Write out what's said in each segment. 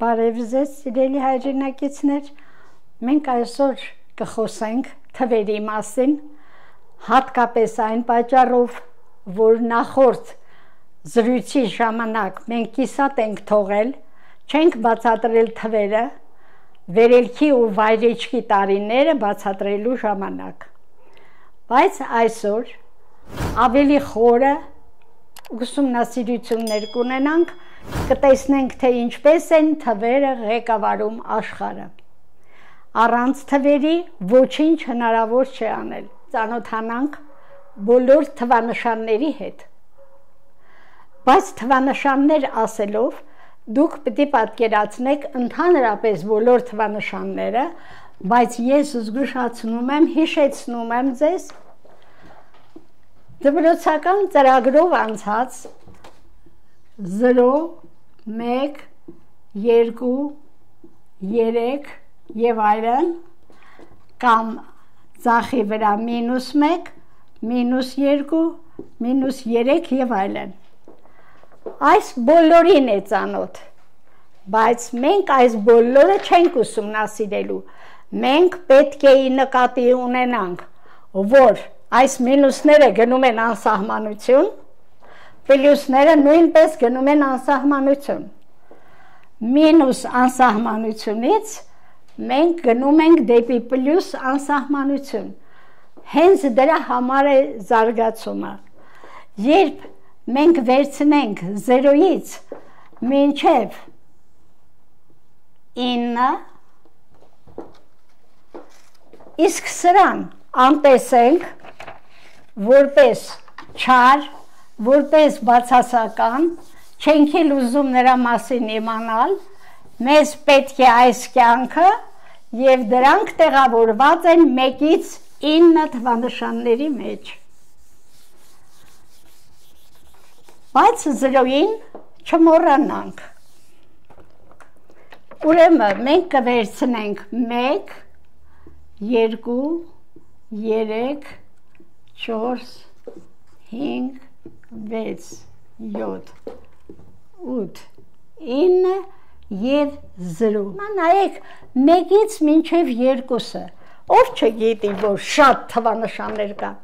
Բարև ձեզ, սիրելի հայրենակիցներ։ Մենք այսօր կխոսենք թվերի մասին, հատկապես այն պատճառով, որ նախորդ զրույցի ժամանակ մենք կիսատ ենք թողել, չենք բացատրել թվերը, վերելքի ու վայրեջքի տարիները բացատրելու ժամանակ։ Բայց այսօր ավելի խորը ուսումնասիրություններ կունենանք, կտեսնենք, թե ինչպես են թվերը ղեկավարում աշխարը։ Առանց թվերի ոչինչ հնարավոր չէ անել։ Ծանոթանանք բոլոր թվանշանների հետ։ Բայց թվանշաններ ասելով դուք պետք է պատկերացնեք ընդհանրապես բոլոր թվանշանները, բայց ես զգուշացնում եմ, հիշեցնում եմ ձեզ դպրոցական ծրագրով անցած 0 1 2 3 եւ այլն կամ ցախի վրա -1 -2 -3 եւ այլն այս բոլորին է ծանոթ բայց մենք այս բոլորը չենք ուսումնասիրելու մենք պետք է նկատի ունենանք որ այս մինուսները գնում են անսահմանություն պլյուսները նույնպես գնում են անսահմանություն։ Մինուս անսահմանությունից մենք գնում ենք դեպի պլյուս անսահմանություն։ Հենց դրա համար է զարգացումը։ Երբ մենք վերցնենք 0-ից մինչև 9 իսկ սրան անտեսենք որպես 4 որպես բացասական չենք էլ ուզում նրա մասին իմանալ, մեզ պետք է այս կյանքը եւ դրանք տեղավորված են 1-ից 9 թվանշանների մեջ։ Բայց 0-ին չմոռանանք։ Ուրեմն մենք կվերցնենք 1 2 3 4 5 6, 7, 8, 9 և 0։ Նայեք, մեկից մինչև երկուսը, ով չէ գիտի, որ շատ թվանշաններ կան,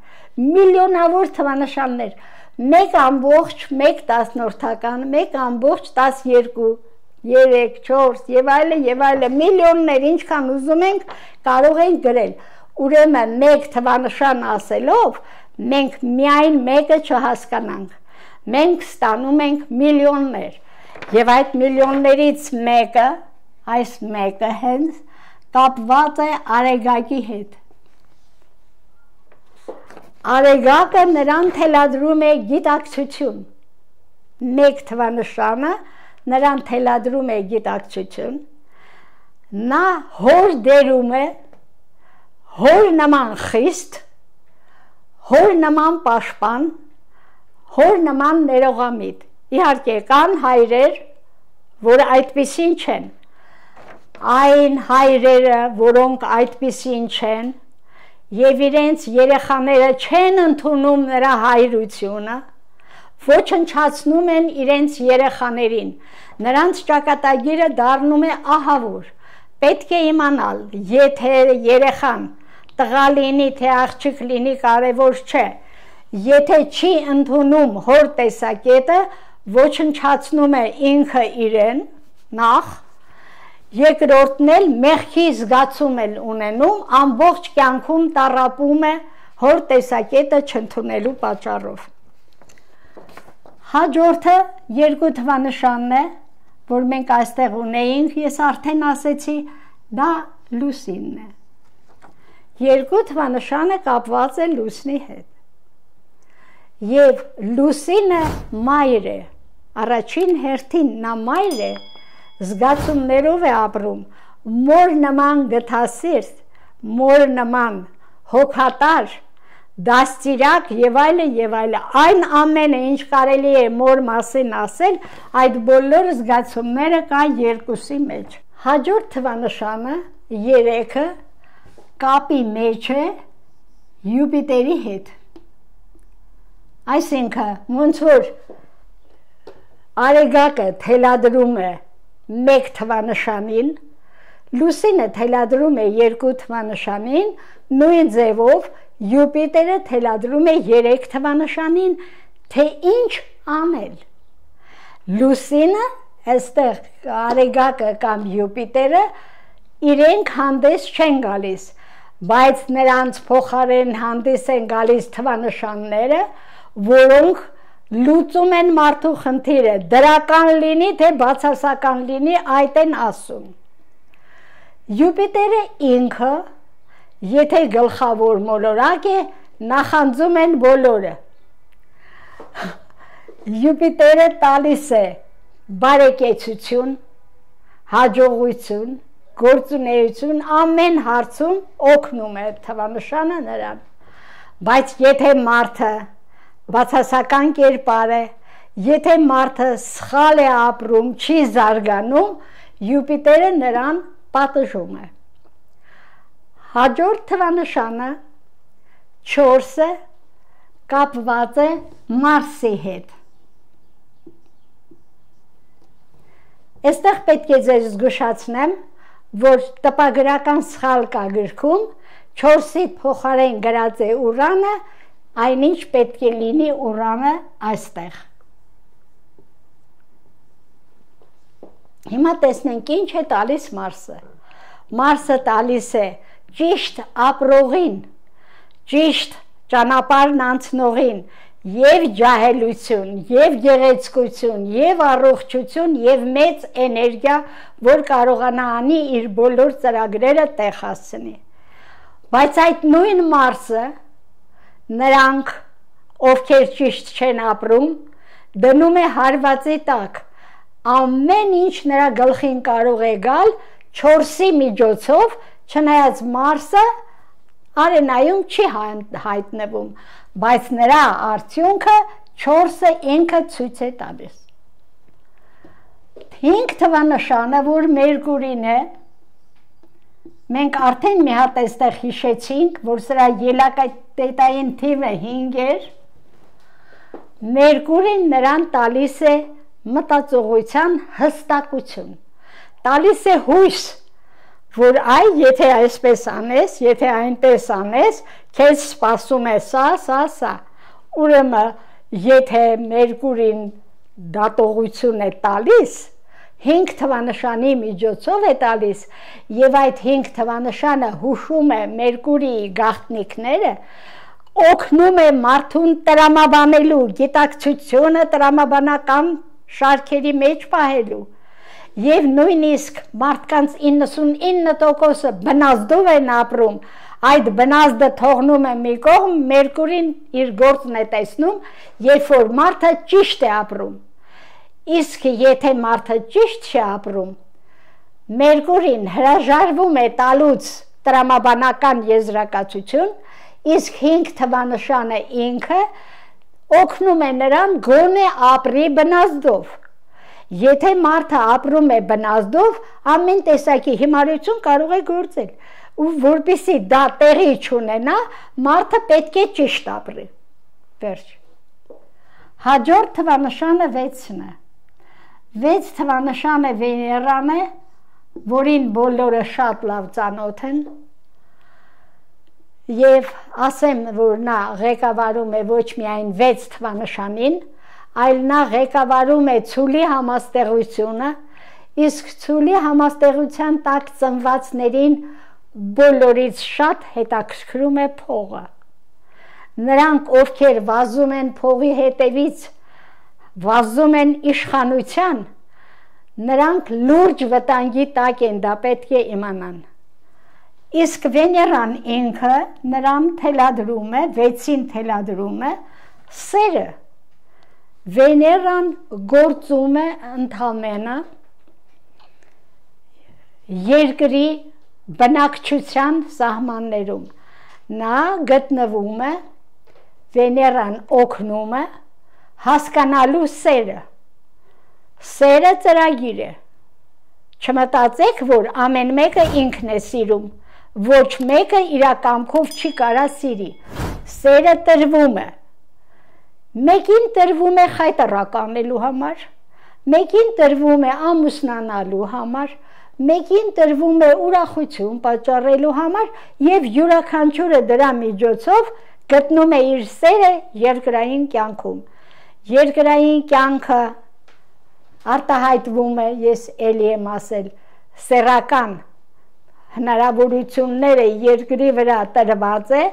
միլիոնավոր թվանշաններ, մեկ ամբողջ, մեկ տասնորդական, մեկ ամբողջ տաս երկու, երեք, չորս, և այլը, և այլը, միլիոններ ինչքան ուզում ենք, կարող ենք գրել, ուրեմը մեկ թվանշան ասելով, մենք միայն մեկը չհասկանանք։ Մենք ստանում ենք միլիոններ։ Եվ այդ միլիոններից մեկը, այս մեկը հենց կապված է Արեգակի հետ։ Արեգակը նրան թելադրում է գիտակցություն։ Մեկ թվանշանը նրան թելադրում է գիտակցություն։ Նա հոր դերում է հոր նման խիստ հոր նման պաշտպան, հոր նման ներողամիտ։ Իհարկե կան հայրեր, որ այդպեսին չեն։ Այն հայրերը, որոնք այդպեսին չեն, եւ իրենց երեխաները չեն ընդունում նրա հայրությունը, ոչնչացնում են իրենց երեխաներին։ Նրանց ճակատագիրը դառնում է ահավոր։ Պետք է իմանալ, եթե երեխան տղա լինի, թե աղջիկ լինի, կարևոր չէ։ Եթե չի ընդունում հոր տեսակետը, ոչնչացնում է ինքը իրեն նախ, երկրորդն էլ մեղքի զգացում էլ ունենում, ամբողջ կյանքում տարապում է հոր տեսակետը չընդունելու պատճառով։ Հաջորդը երկու թվանշանն է, որ մենք այստեղ ունեինք, ես արդեն ասեցի, դա լուսինն է։ Երկու թվանշանը կապված է լուսնի հետ։ Եվ լուսինը մայր է, առաջին հերթին նա մայր է, զգացումներով է ապրում, մոր նման գթասիրտ, մոր նման հոգատար, դաստիրակ եւ այլը եւ այլը այն ամենը ինչ կարելի է մոր մասին ասել այդ բոլոր զգացումները կան երկուսի մեջ հաջորդ թվանշանը 3-ը կապի մեջ է Յուպիտերի հետ։ Այսինքն ոնց որ Արեգակը թելադրում է 1 թվանշանին, Լուսինը թելադրում է 2 թվանշանին, նույն ձևով Յուպիտերը թելադրում է 3 թվանշանին, թե ինչ անել։ Լուսինը այստեղ Արեգակը կամ Յուպիտերը իրենք հանդես չեն գալիս բայց նրանց փոխարեն հանդիս են գալիս թվանշանները, որոնք լուծում են մարդու խնդիրը, դրական լինի թե բացասական լինի, այդ են ասում։ Յուպիտերը ինքը, եթե գլխավոր մոլորակ է, նախանձում են բոլորը։ Յուպիտերը տալիս է բարեկեցություն, հաջողություն, գործունեություն ամեն հարցում օգնում է թվանշանը նրան։ Բայց եթե մարդը բացասական կերպար է, եթե մարդը սխալ է ապրում, չի զարգանում, Յուպիտերը նրան պատժում է։ Հաջորդ թվանշանը 4-ը կապված է Մարսի հետ։ Այստեղ պետք է ձեզ զգուշացնեմ, որ տպագրական սխալ կա գրքում, 4-ի փոխարեն գրած է ուրանը, այնինչ պետք է լինի ուրանը այստեղ։ Հիմա տեսնենք ինչ է տալիս Մարսը։ Մարսը տալիս է ճիշտ ապրողին, ճիշտ ճանապարհն անցնողին, եւ ջահելություն, եւ գեղեցկություն, եւ առողջություն եւ մեծ էներգիա, որ կարողանա անի իր բոլոր ծրագրերը տեղ հասցնի։ Բայց այդ նույն Մարսը նրանք, ովքեր ճիշտ չեն ապրում, դնում է հարվածի տակ։ Ամեն ինչ նրա գլխին կարող է գալ 4-ի միջոցով, չնայած Մարսը արենայում չի հայտնվում բայց նրա արդյունքը 4-ը ինքը ցույց է տալիս։ 5 թվանշանը, որ Մերկուրին է, մենք արդեն մի հատ այստեղ հիշեցինք, որ սրա ելակետային թիվը 5 էր։ Մերկուրին նրան տալիս է մտածողության հստակություն։ Տալիս է հույս, որ այ եթե այսպես անես, եթե այնպես անես, քեզ սպասում է սա, սա, սա։ Ուրեմն, եթե Մերկուրին դատողություն է տալիս, 5 թվանշանի միջոցով է տալիս եւ այդ 5 թվանշանը հուշում է Մերկուրիի գաղտնիքները, օգնում է մարդուն տրամաբանելու, գիտակցությունը տրամաբանական շարքերի մեջ պահելու եւ նույնիսկ մարդկանց 99%-ը բնազդով են ապրում, այդ բնազդը թողնում է մի կողմ, Մերկուրին իր գործն է տեսնում, երբ որ մարդը ճիշտ է ապրում։ Իսկ եթե մարդը ճիշտ չի ապրում, Մերկուրին հրաժարվում է տալուց տրամաբանական եզրակացություն, իսկ 5 թվանշանը ինքը օգնում է նրան գոնե ապրի բնազդով։ Եթե մարդը ապրում է բնազդով, ամեն տեսակի հիմարություն կարող է գործել։ Ու որբիսի դա տեղի չունենա, մարդը պետք է ճիշտ ապրի։ Վերջ։ Հաջորդ թվանշանը 6-ն է։ 6 թվանշանը Վեներան է, որին բոլորը շատ լավ ծանոթ են։ Եվ ասեմ, որ նա ղեկավարում է ոչ միայն 6 թվանշանին, այլ նա ղեկավարում է ցուլի համաստեղությունը, իսկ ցուլի համաստեղության տակ ծնվածներին բոլորից շատ հետաքրքրում է փողը։ Նրանք, ովքեր վազում են փողի հետևից, վազում են իշխանության, նրանք լուրջ վտանգի տակ են, դա պետք է իմանան։ Իսկ Վեներան ինքը նրան թելադրում է, վեցին թելադրում է սերը, Վեներան գործում է ընդամենը երկրի բնակչության սահմաններում։ Նա գտնվում է Վեներան օգնում է հասկանալու սերը։ Սերը ծրագիր է։ Չմտածեք, որ ամեն մեկը ինքն է սիրում։ Ոչ մեկը իր կամքով չի կարա սիրի։ Սերը տրվում է։ Մեկին տրվում է խայտարակ անելու համար, մեկին տրվում է ամուսնանալու համար, մեկին տրվում է ուրախություն պատճառելու համար եւ յուրաքանչյուրը դրա միջոցով գտնում է իր սերը երկրային կյանքում։ Երկրային կյանքը արտահայտվում է, ես ելի եմ ասել, սերական հնարավորությունները երկրի վրա տրված է,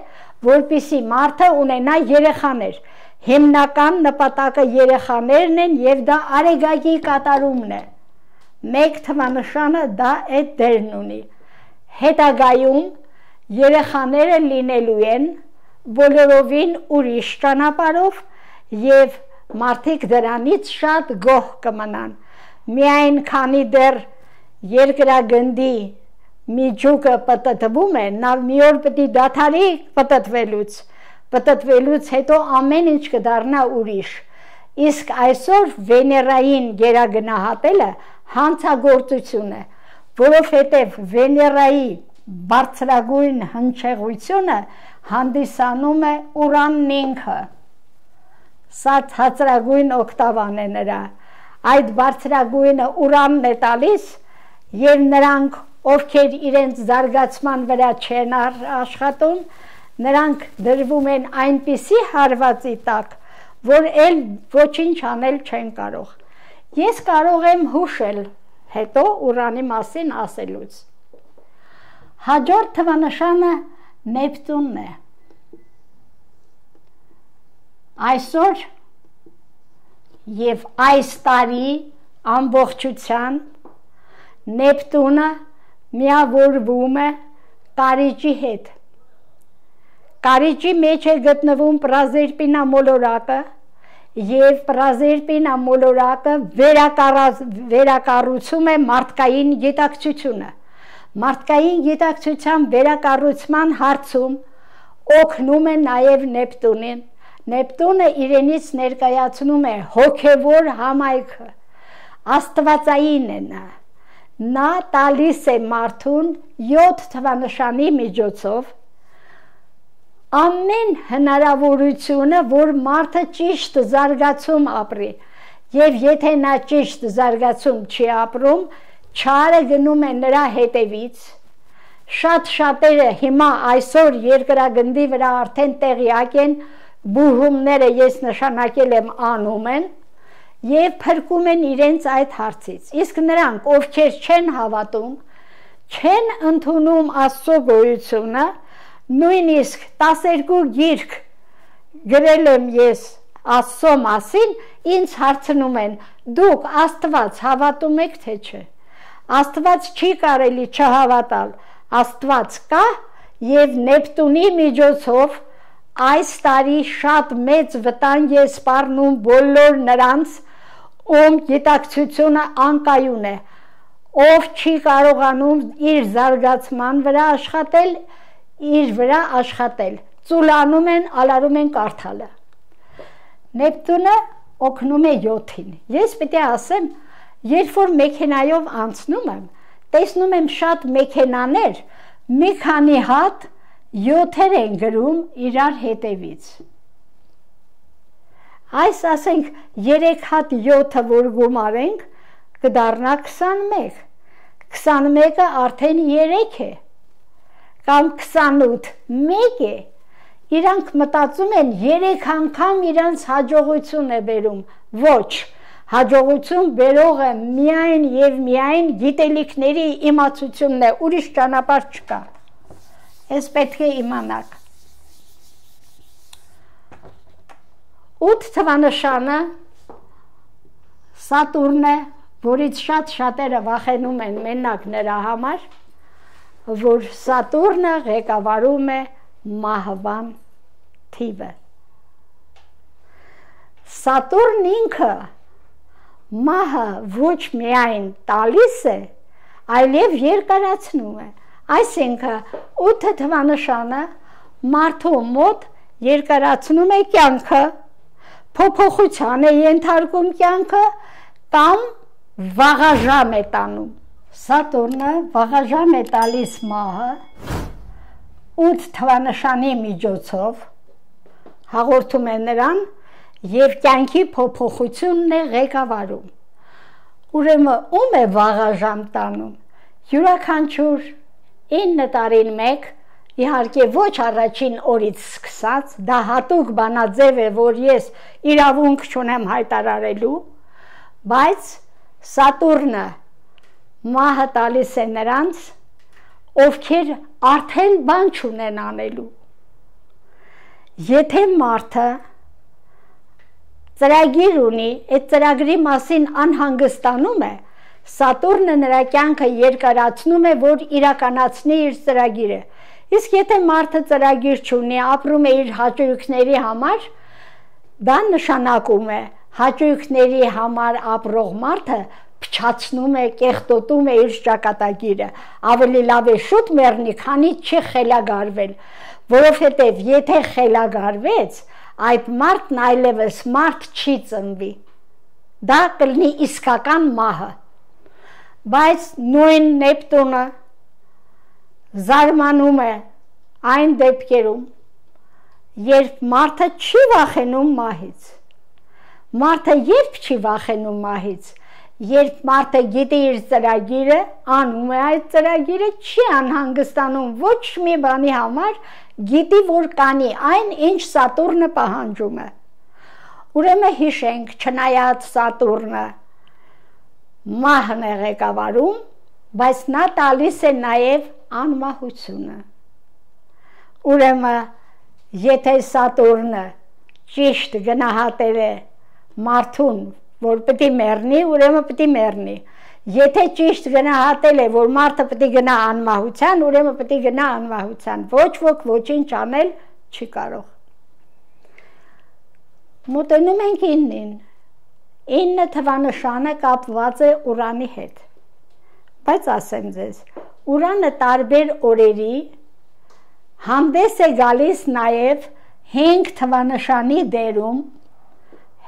որպիսի մարդը ունենա երեխաներ։ Հիմնական նպատակը երեխաներն են եւ դա արեգակի կատարումն է։ Մեկ թվանշանը դա այդ դերն ունի։ Հետագայում երեխաները լինելու են բոլորովին ուրիշ ճանապարով եւ մարդիկ դրանից շատ գոհ կմնան։ Միայն քանի դեռ երկրագնդի միջուկը պտտվում է, նա մի օր պիտի դաթարի պտտվելուց պտտվելուց հետո ամեն ինչ կդառնա ուրիշ։ Իսկ այսօր Վեներային գերագնահատելը հանցագործություն է, որովհետև Վեներայի բարձրագույն հնչեղությունը հանդիսանում է Ուրանն ինքը։ Սա ցածրագույն օկտավան է նրա։ Այդ բարձրագույնը Ուրանն է տալիս, եւ նրանք, ովքեր իրենց զարգացման վրա չեն աշխատում, նրանք դրվում են այնպիսի հարվածի տակ, որ ել ոչինչ անել չեն կարող։ Ես կարող եմ հուշել հետո ուրանի մասին ասելուց։ Հաջորդ թվանշանը Նեպտունն է։ Այսօր եւ այս տարի ամբողջության Նեպտունը միավորվում է Տարիջի հետ Կարիճի մեջ է գտնվում պրազերպին ամոլորակը և պրազերպին ամոլորակը վերակառուցում է մարդկային գիտակցությունը։ Մարդկային գիտակցության վերակառուցման հարցում օգնում է նաև Նեպտունին։ Նեպտունը իրենից ներկայացնում է հոգևոր համայնքը։ Աստվածային է նա։ Նա տալիս է մարդուն 7 թվանշանի միջոցով ամեն հնարավորությունը, որ մարդը ճիշտ զարգացում ապրի։ Եվ եթե նա ճիշտ զարգացում չի ապրում, չարը գնում է նրա հետևից։ Շատ շատերը հիմա այսօր երկրագնդի վրա արդեն տեղյակ են, բուհումները ես նշանակել եմ անում են եւ փրկում են իրենց այդ հարցից։ Իսկ նրանք, ովքեր չեն հավատում, չեն ընդունում Աստծո գոյությունը, նույնիսկ 12 գիրք գրել եմ ես Աստծո մասին, ինձ հարցնում են. դուք Աստված հավատում եք թե չէ։ Աստված չի կարելի չհավատալ։ Աստված կա եւ Նեպտունի միջոցով այս տարի շատ մեծ վտանգ է սպառնում բոլոր նրանց, ում գիտակցությունը անկայուն է, ով չի կարողանում իր զարգացման վրա աշխատել, իր վրա աշխատել։ Ծուլանում են, ալարում են կարդալը։ Նեպտունը օգնում է 7-ին։ Ես պետք է ասեմ, երբ որ մեքենայով անցնում եմ, տեսնում եմ շատ մեքենաներ, մի քանի հատ 7-եր են գրում իրար հետևից։ Այս ասենք 3 հատ 7-ը որ գումարենք, կդառնա 21։ 21-ը արդեն 3 է։ 21 կամ 28 մեկ է, իրանք մտածում են 3 անգամ իրանց հաջողություն է բերում։ Ոչ, հաջողություն բերողը միայն եւ միայն գիտելիքների իմացությունն է, ուրիշ ճանապարհ չկա։ Էս պետք է իմանաք։ 8 թվանշանը Սատուրն է, որից շատ շատերը վախենում են մենակ նրա համար որ Սատուրնը ղեկավարում է մահվան թիվը։ Սատուրն ինքը մահը ոչ միայն տալիս է, այլև երկարացնում է։ Այսինքն 8 թվանշանը մարդու մոտ երկարացնում է կյանքը, փոփոխության է ենթարկում կյանքը կամ վաղաժամ է տանում։ Սատուրնը վաղաժամ է տալիս մահը 8 թվանշանի միջոցով հաղորդում է նրան եւ կյանքի փոփոխությունն է ղեկավարում։ Ուրեմն ում է վաղաժամ տանում։ Յուրաքանչյուր 9 տարին 1 Իհարկե ոչ առաջին օրից սկսած, դա հատուկ բանաձև է, որ ես իրավունք չունեմ հայտարարելու, բայց Սատուրնը մահը տալիս է նրանց, ովքեր արդեն բան չունեն անելու։ Եթե մարդը ծրագիր ունի, այդ ծրագրի մասին անհանգստանում է, Սատուրնը նրա կյանքը երկարացնում է, որ իրականացնի իր ծրագիրը։ Իսկ եթե մարդը ծրագիր չունի, ապրում է իր հաճույքների համար, դա նշանակում է հաճույքների համար ապրող մարդը փչացնում է, կեղտոտում է իր ճակատագիրը, ավելի լավ է շուտ մեռնի, քանի չի խելագարվել, որովհետև եթե խելագարվեց, այդ մարդն այլևս մարդ չի ծնվի։ Դա կլինի իսկական մահը։ Բայց նույն Նեպտունը զարմանում է այն դեպքերում, երբ մարդը չի վախենում մահից։ Մարդը երբ չի վախենում մահից, Երբ մարդը գիտի իր ծրագիրը, անում է այդ ծրագիրը, չի անհանգստանում ոչ մի բանի համար, գիտի, որ կանի այն, ինչ Սատուրնը պահանջում է։ Ուրեմն հիշենք, չնայած Սատուրնը մահն է ղեկավարում, բայց նա տալիս է նաև անմահությունը։ Ուրեմն, եթե Սատուրնը ճիշտ գնահատել է մարդուն, որ պիտի մեռնի, ուրեմն պիտի մեռնի։ Եթե ճիշտ գնահատել է, որ մարդը պիտի գնա անմահության, ուրեմն պիտի գնա անմահության։ Ոչ ոք ոչինչ անել չի կարող։ Մոտենում ենք 9-ին։ 9 թվանշանը կապված է ուրանի հետ։ Բայց ասեմ ձեզ, ուրանը տարբեր օրերի հանդես է գալիս նաև 5 թվանշանի դերում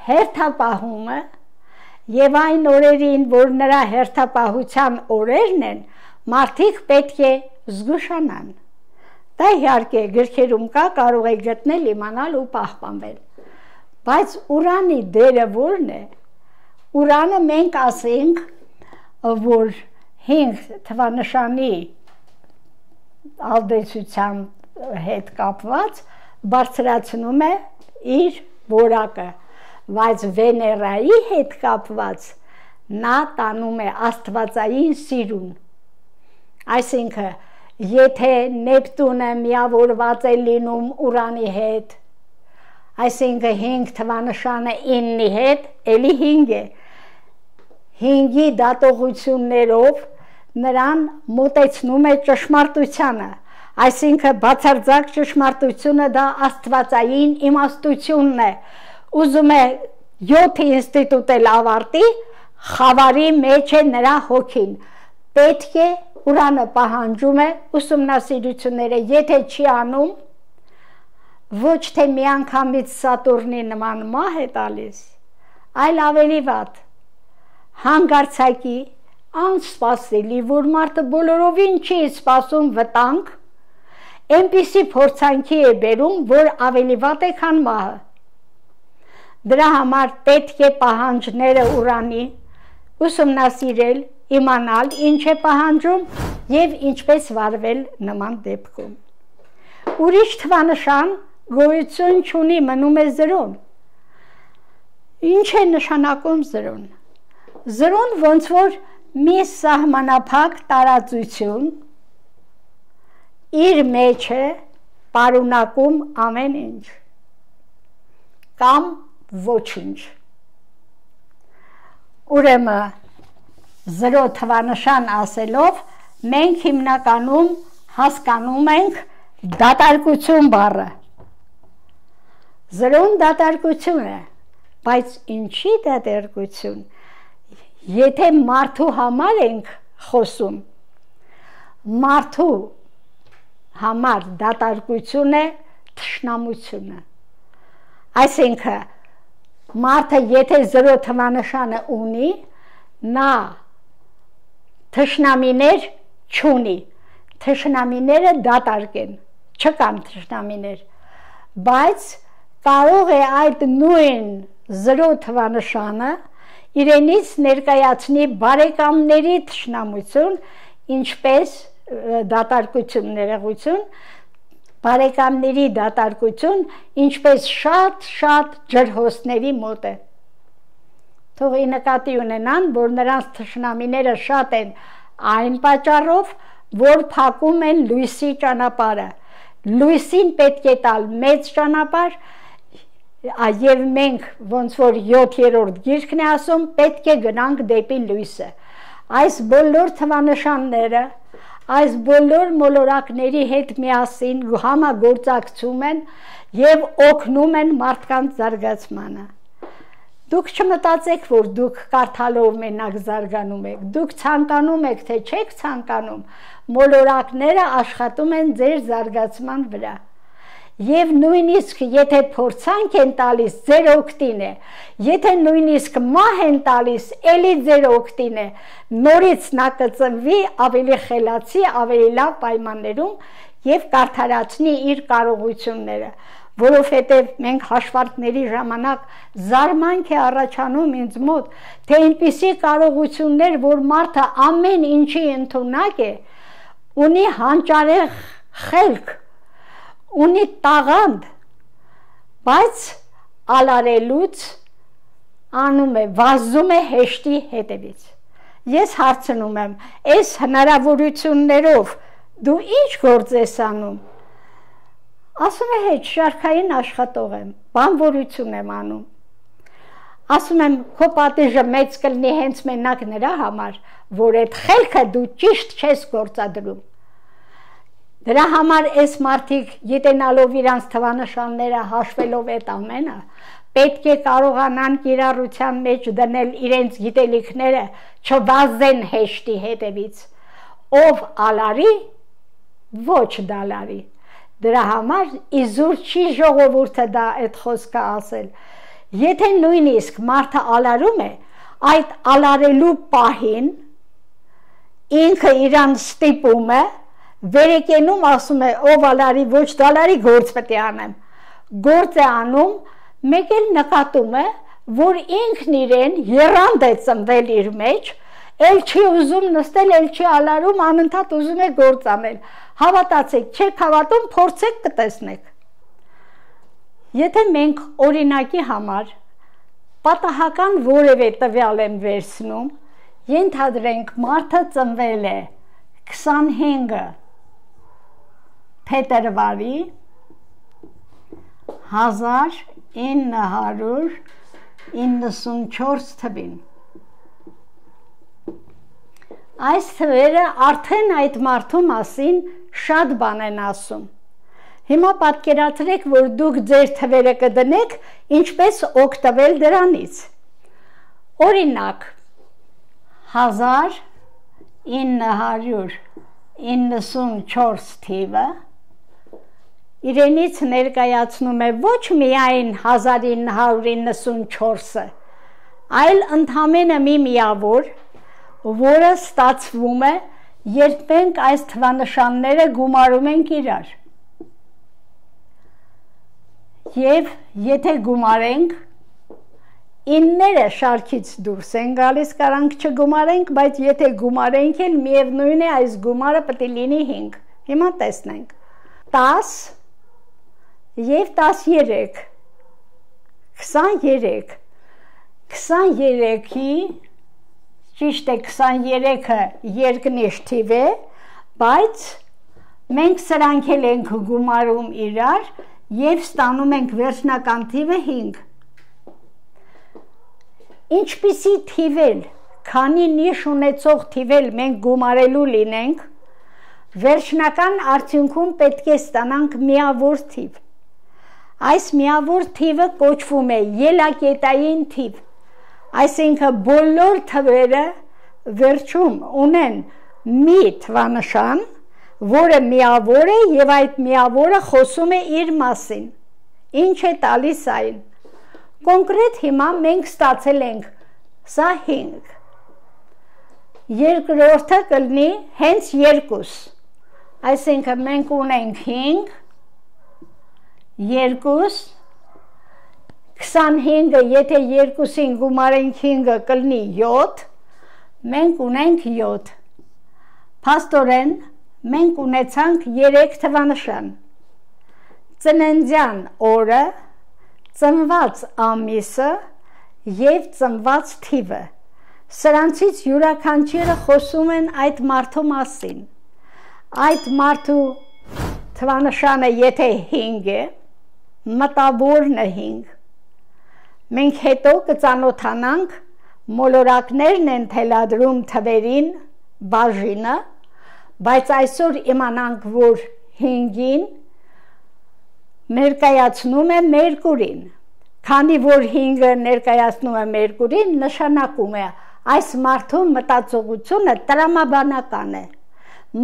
հերթապահումը եւ այն օրերին, որ նրա հերթապահության օրերն են, մարդիկ պետք է զգուշանան։ Դա իհարկե գրքերում կա, կարող եք գտնել, իմանալ ու պահպանվել։ Բայց ուրանի դերը ո՞րն է։ Ուրանը մենք ասենք, որ 5 թվանշանի ազդեցության հետ կապված բարձրացնում է իր որակը բայց Վեներայի հետ կապված նա տանում է աստվածային սիրուն։ Այսինքն, եթե Նեպտունը միավորված է լինում Урանի հետ, այսինքն 5 թվանշանը 9-ի հետ, ելի 5 է։ 5-ի դատողություններով նրան մտեցնում է ճշմարտությանը, այսինքն բացարձակ ճշմարտությունը դա աստվածային իմաստությունն է, ուզում է 7 ինստիտուտ էլ ավարտի, խավարի մեջ է նրա հոգին։ Պետք է ուրանը պահանջում է ուսումնասիրությունները, եթե չի անում, ոչ թե միանգամից Սատուրնի նման մահ է տալիս, այլ ավելի վատ հանգարցակի անսպասելի, որ մարդը բոլորովին չի սպասում վտանգ, այնպիսի փորձանքի է բերում, որ ավելի վատ է քան մահը։ Դրա համար պետք է պահանջները ուրանի, ուսումնասիրել, իմանալ ինչ է պահանջում եւ ինչպես վարվել նման դեպքում։ Ուրիշ թվանշան գոյություն չունի, մնում է զրոն։ Ինչ է նշանակում զրոն։ Զրոն ոնց որ մի սահմանափակ տարածություն իր մեջ է պարունակում ամեն ինչ կամ ոչինչ։ Ուրեմն 0 թվանշան ասելով մենք հիմնականում հասկանում ենք դատարկություն բառը։ Զրոն դատարկություն է, բայց ինչի դատարկություն։ Եթե մարդու համար ենք խոսում, մարդու համար դատարկություն է թշնամությունը։ Այսինքն մարդը եթե 0 թվանշանը ունի, նա թշնամիներ չունի։ Թշնամիները դատարկ են, չկան թշնամիներ, բայց կարող է այդ նույն 0 թվանշանը իրենից ներկայացնի բարեկամների թշնամություն, ինչպես դատարկություն ներողություն բարեկամների դատարկություն, ինչպես շատ-շատ ջրհոսների մոտ է։ Թողի նկատի ունենան, որ նրանց թշնամիները շատ են այն պատճառով, որ փակում են լույսի ճանապարհը։ Լույսին պետք է տալ մեծ ճանապարհ, եւ մենք ոնց որ 7-րդ գիրքն է ասում, պետք է գնանք դեպի լույսը։ Այս բոլոր թվանշանները այս բոլոր մոլորակների հետ միասին համագործակցում են եւ օգնում են մարդկանց զարգացմանը։ Դուք չմտածեք, որ դուք կարդալով մենակ զարգանում եք։ Դուք ցանկանում եք, թե չեք ցանկանում, մոլորակները աշխատում են ձեր զարգացման վրա։ Եվ նույնիսկ եթե փորձանք են տալիս ձեր օկտին է, եթե նույնիսկ մահ են տալիս, էլի ձեր օկտին է, նորից նա կծնվի ավելի խելացի, ավելի լավ պայմաններում եւ կարթարացնի իր կարողությունները, որովհետեւ մենք հաշվարկների ժամանակ զարմանք է առաջանում ինձ մոտ, թե այնպիսի կարողություններ, որ մարդը ամեն ինչի ընդունակ է, ունի հանճարեղ խելք ունի տաղանդ, բայց ալարելուց անում է, վազում է հեշտի հետևից։ Ես հարցնում եմ, այս հնարավորություններով դու ինչ գործ ես անում։ Ասում է հետ շարքային աշխատող եմ, բանվորություն եմ անում։ Ասում եմ, քո պատիժը մեծ կլինի հենց մենակ նրա համար, որ այդ խելքը դու ճիշտ չես գործադրում։ Դրա համար այս մարդիկ գիտենալով իրանց թվանշանները հաշվելով այդ ամենը, պետք է կարողանան կիրառության մեջ դնել իրենց գիտելիքները, չվազեն հեշտի հետևից։ Ով ալարի, ոչ դալարի։ Դրա համար իզուր չի ժողովուրդը դա այդ խոսքը ասել։ Եթե նույնիսկ մարդը ալարում է, այդ ալարելու պահին ինքը իրան ստիպում է, վերեկենում ասում է ով ալարի ոչ դալարի գործ պետք է անեմ գործ է անում մեկ էլ նկատում է որ ինքն իրեն երանդ է ծնվել իր մեջ ել չի ուզում նստել ել չի ալարում անընդհատ ուզում է գործ անել հավատացեք չեք հավատում փորձեք կտեսնեք եթե մենք օրինակի համար պատահական որևէ տվյալ եմ վերցնում ենթադրենք մարդը ծնվել է 25-ը փետրվարի 1994 թվին։ Այս թվերը արդեն այդ մարդու մասին շատ բան են ասում։ Հիմա պատկերացրեք, որ դուք ձեր թվերը կդնեք, ինչպես օգտվել դրանից։ Օրինակ 1994 թիվը իրենից ներկայացնում է ոչ միայն 1994-ը, այլ ընդհանրը մի միավոր, որը ստացվում է, երբ մենք այս թվանշանները գումարում ենք իրար։ Եվ եթե գումարենք, ինները շարքից դուրս են գալիս, կարանք չգումարենք, բայց եթե գումարենք էլ միևնույն է այս գումարը պետք է լինի 5։ Հիմա տեսնենք։ 10 եւ 13 23 23-ի ճիշտ է 23-ը երկնիշ թիվ է, բայց մենք սրանք էլ ենք գումարում իրար եւ ստանում ենք վերջնական թիվը 5 ինչպիսի թիվել, քանի նիշ ունեցող թիվել մենք գումարելու լինենք, վերջնական արդյունքում պետք է ստանանք միավոր թիվ։ Այս միավոր թիվը կոչվում է ելակետային թիվ։ Այսինքն բոլոր թվերը վերջում ունեն մի թվանշան, որը միավոր է եւ այդ միավորը խոսում է իր մասին։ Ինչ է տալիս այն։ Կոնկրետ հիմա մենք ստացել ենք սա 5։ Երկրորդը կլինի հենց 2։ Այսինքն մենք ունենք 5 2 25-ը, եթե 2-ին գումարենք 5-ը կլինի 7, մենք ունենք 7։ Փաստորեն մենք ունեցանք 3 թվանշան։ Ծննդյան օրը, ծնված ամիսը եւ ծնված թիվը։ Սրանցից յուրաքանչյուրը խոսում են այդ մարդու մասին։ Այդ մարդու թվանշանը եթե 5 է, մտավորն էինք։ Մենք հետո կծանոթանանք մոլորակներն են թելադրում թվերին, բաժինը, բայց այսօր իմանանք, որ 5-ին ներկայացնում է Մերկուրին։ Քանի որ 5-ը ներկայացնում է Մերկուրին, նշանակում է այս մարդու մտածողությունը տրամաբանական է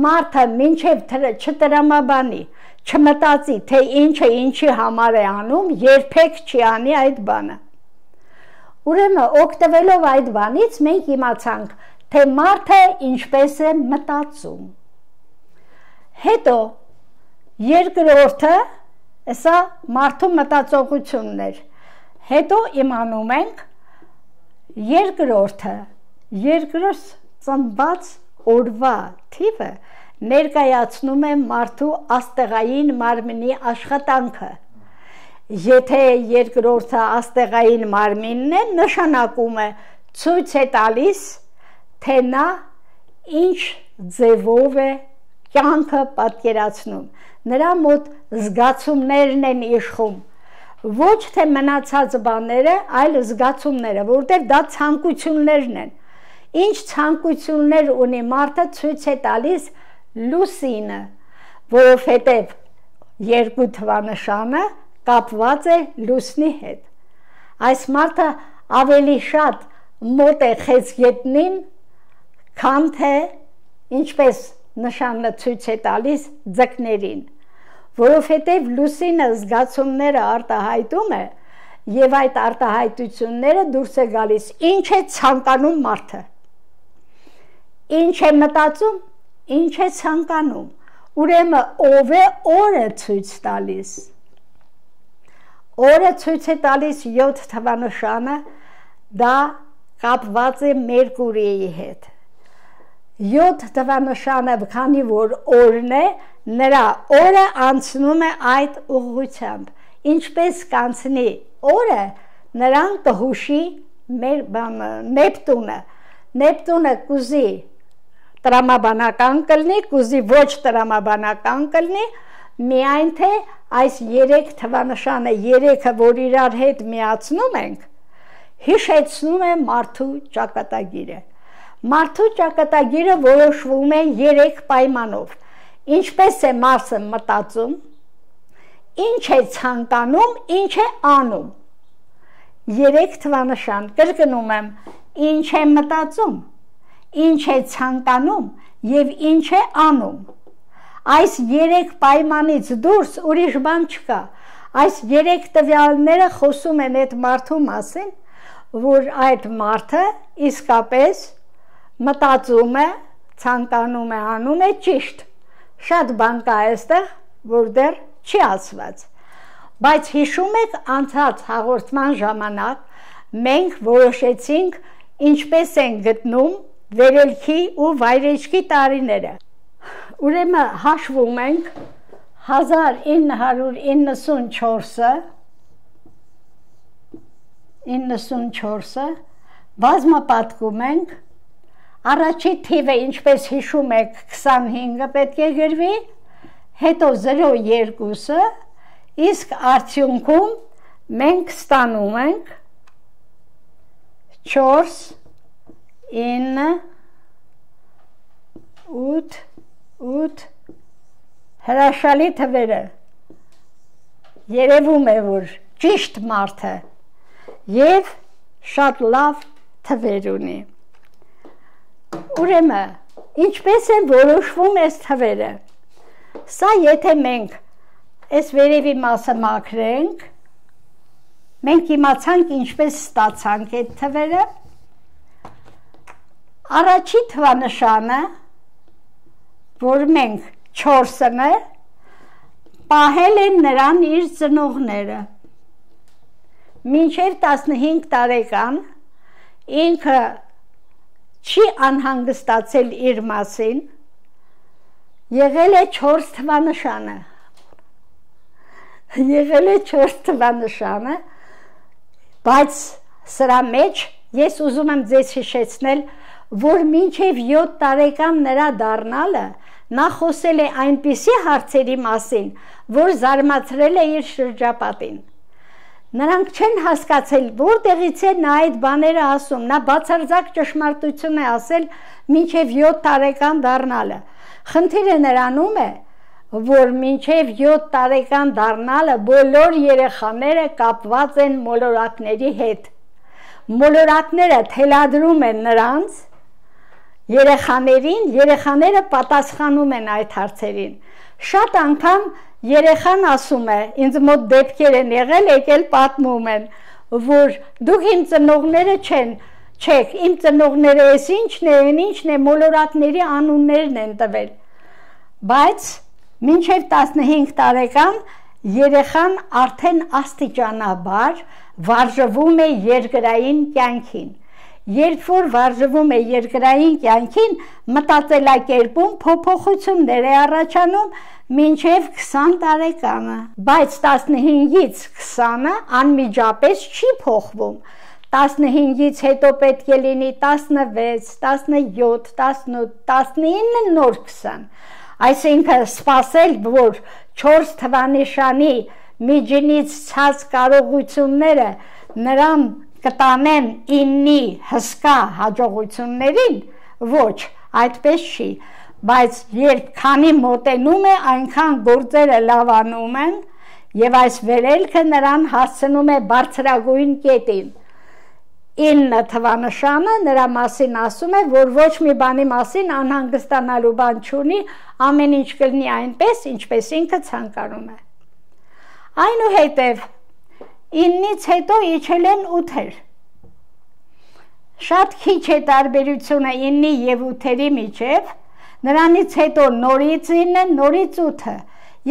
մարդը մինչև չտրամաբանի, չմտածի, թե ինչը ինչի համար է անում, երբեք չի անի այդ բանը։ Ուրեմն օգտվելով այդ բանից մենք իմացանք, թե մարդը ինչպես է մտածում։ Հետո երկրորդը սա մարդու մտածողությունն էր։ Հետո իմանում ենք երկրորդը, երկրորդ ծնված օրվա թիվը ներկայացնում է մարդու աստեղային մարմնի աշխատանքը։ Եթե երկրորդը աստեղային մարմինն է, նշանակում է ցույց է տալիս, թե նա ինչ ձևով է կյանքը պատկերացնում։ Նրա մոտ զգացումներն են իշխում։ Ոչ թե մնացած բաները, այլ զգացումները, որտեղ դա ցանկություններն են։ Ինչ ցանկություններ ունի մարդը ցույց է տալիս լուսինը, որովհետև երկու թվանշանը կապված է լուսնի հետ։ Այս մարդը ավելի շատ մոտ է խեցգետնին, քան թե ինչպես նշանը ցույց է տալիս ձկներին, որովհետև լուսինը զգացումները արտահայտում է, եւ այդ արտահայտությունները դուրս է գալիս ինչ է ցանկանում մարդը ինչ է մտածում, ինչ է ցանկանում։ Ուրեմն ով է օրը ցույց տալիս։ Օրը ցույց է տալիս 7 թվանշանը, դա կապված է Մերկուրիի հետ։ 7 թվանշանը, քանի որ օրն է, նրա օրը անցնում է այդ ուղղությամբ։ Ինչպես կանցնի օրը, նրան կհուշի մեր բանը, Նեպտունը։ Նեպտունը կուզի տրամաբանական կլնի, կուզի ոչ տրամաբանական կլնի, միայն թե այս 3 թվանշանը 3-ը, որ իրար հետ միացնում ենք, հիշեցնում է մարդու ճակատագիրը։ Մարդու ճակատագիրը որոշվում է 3 պայմանով։ Ինչպես է Մարսը մտածում, ինչ է ցանկանում, ինչ է անում։ 3 թվանշան կրկնում եմ, ինչ է մտածում, ինչ է ցանկանում եւ ինչ է անում։ Այս երեք պայմանից դուրս ուրիշ բան չկա։ Այս երեք տվյալները խոսում են այդ մարդու մասին, որ այդ մարդը իսկապես մտածում է, ցանկանում է, անում է ճիշտ։ Շատ բան կա այստեղ, որ դեռ չի ասված։ Բայց հիշում եք անցած հաղորդման ժամանակ մենք որոշեցինք ինչպես են գտնում վերելքի ու վայրեջքի տարիները։ Ուրեմն հաշվում ենք 1994-ը 94-ը բազմապատկում ենք առաջի թիվը ինչպես հիշում եք 25-ը պետք է գրվի, հետո 02-ը, իսկ արդյունքում մենք ստանում ենք 4 9 8 8 հրաշալի թվերը երևում է որ ճիշտ մարդը եւ շատ լավ թվեր ունի ուրեմն ինչպես է որոշվում այս թվերը սա եթե մենք այս վերևի մասը մաքրենք մենք իմացանք ինչպես ստացանք այդ թվերը Առաջի թվանշանը, որ մենք 4-ն է, պահել են նրան իր ծնողները։ Մինչև 15 տարեկան ինքը չի անհանգստացել իր մասին, եղել է 4 թվանշանը։ Եղել է 4 թվանշանը, բայց սրա մեջ ես ուզում եմ ձեզ հիշեցնել, որ որ մինչև 7 տարեկան նրա դառնալը նա խոսել է այնպիսի հարցերի մասին, որ զարմացրել է իր շրջապատին։ Նրանք չեն հասկացել, որտեղից է նա այդ բաները ասում։ Նա բացարձակ ճշմարտություն է ասել մինչև 7 տարեկան դառնալը։ Խնդիրը նրանում է, որ մինչև 7 տարեկան դառնալը բոլոր երեխաները կապված են մոլորակների հետ։ Մոլորակները թելադրում են նրանց, երեխաներին, երեխաները պատասխանում են այդ հարցերին։ Շատ անգամ երեխան ասում է, ինձ մոտ դեպքեր են եղել, եկել պատմում են, որ դուք իմ ծնողները չեն, չեք, իմ ծնողները էս ինչն են, ինչն է, մոլորատների անուններն են տվել։ Բայց մինչև 15 տարեկան երեխան արդեն աստիճանաբար վարժվում է երկրային կյանքին Երբ որ վարժվում է երկրային կյանքին, մտածելակերպում փոփոխություններ է առաջանում մինչև 20 տարեկանը, բայց 15-ից 20-ը անմիջապես չի փոխվում։ 15-ից հետո պետք է լինի 16, 17, 18, 19 նոր 20։ Այսինքն սпасել, որ 4 թվանիշանի միջինից ցած կարողությունները նրան կտանեն իննի հսկա հաջողություններին, ոչ, այդպես չի, բայց երբ քանի մոտենում է, այնքան գործերը լավանում են եւ այս վերելքը նրան հասցնում է բարձրագույն կետին։ 9 թվանշանը նրա մասին ասում է, որ ոչ մի բանի մասին անհանգստանալու բան չունի, ամեն ինչ կլինի այնպես, ինչպես ինքը ցանկանում է։ Այնուհետև 9-ից հետո իջել են 8-եր։ Շատ քիչ է տարբերությունը 9-ի եւ 8-երի միջև։ Նրանից հետո նորից 9-ը, նորից 8-ը։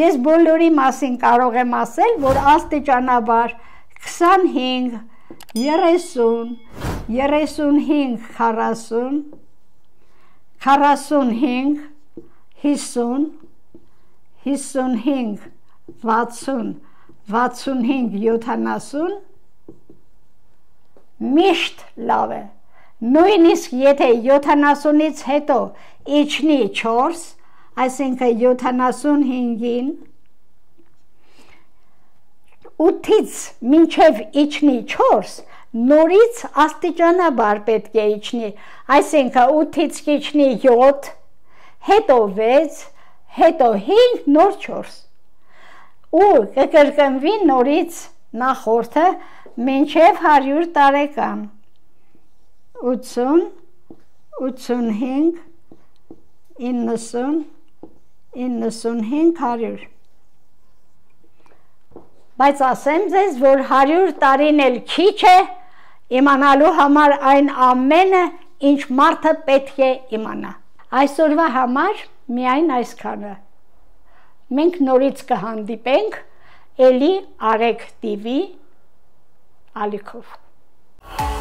Ես բոլորի մասին կարող եմ ասել, որ աստիճանաբար 25, 30, 35, 40, 45, 50, 55, 60 65-70 միշտ լավ է։ Նույնիսկ եթե 70-ից հետո իջնի 4, այսինքն 75-ին 8-ից մինչև իջնի 4, նորից աստիճանաբար պետք է իջնի, այսինքն 8-ից իջնի 7, հետո 6, հետո 5, նոր 4 ու կկրկնվի նորից նախորդը մինչև 100 տարեկան 80 85 90 9500 Բայց ասեմ ձեզ, որ 100 տարին էլ քիչ է իմանալու համար այն ամենը, ինչ մարդը պետք է իմանա։ Այսօրվա համար միայն այսքանը։ Մենք նորից կհանդիպենք Էլի Արեք TV ալիքով։ Thank you.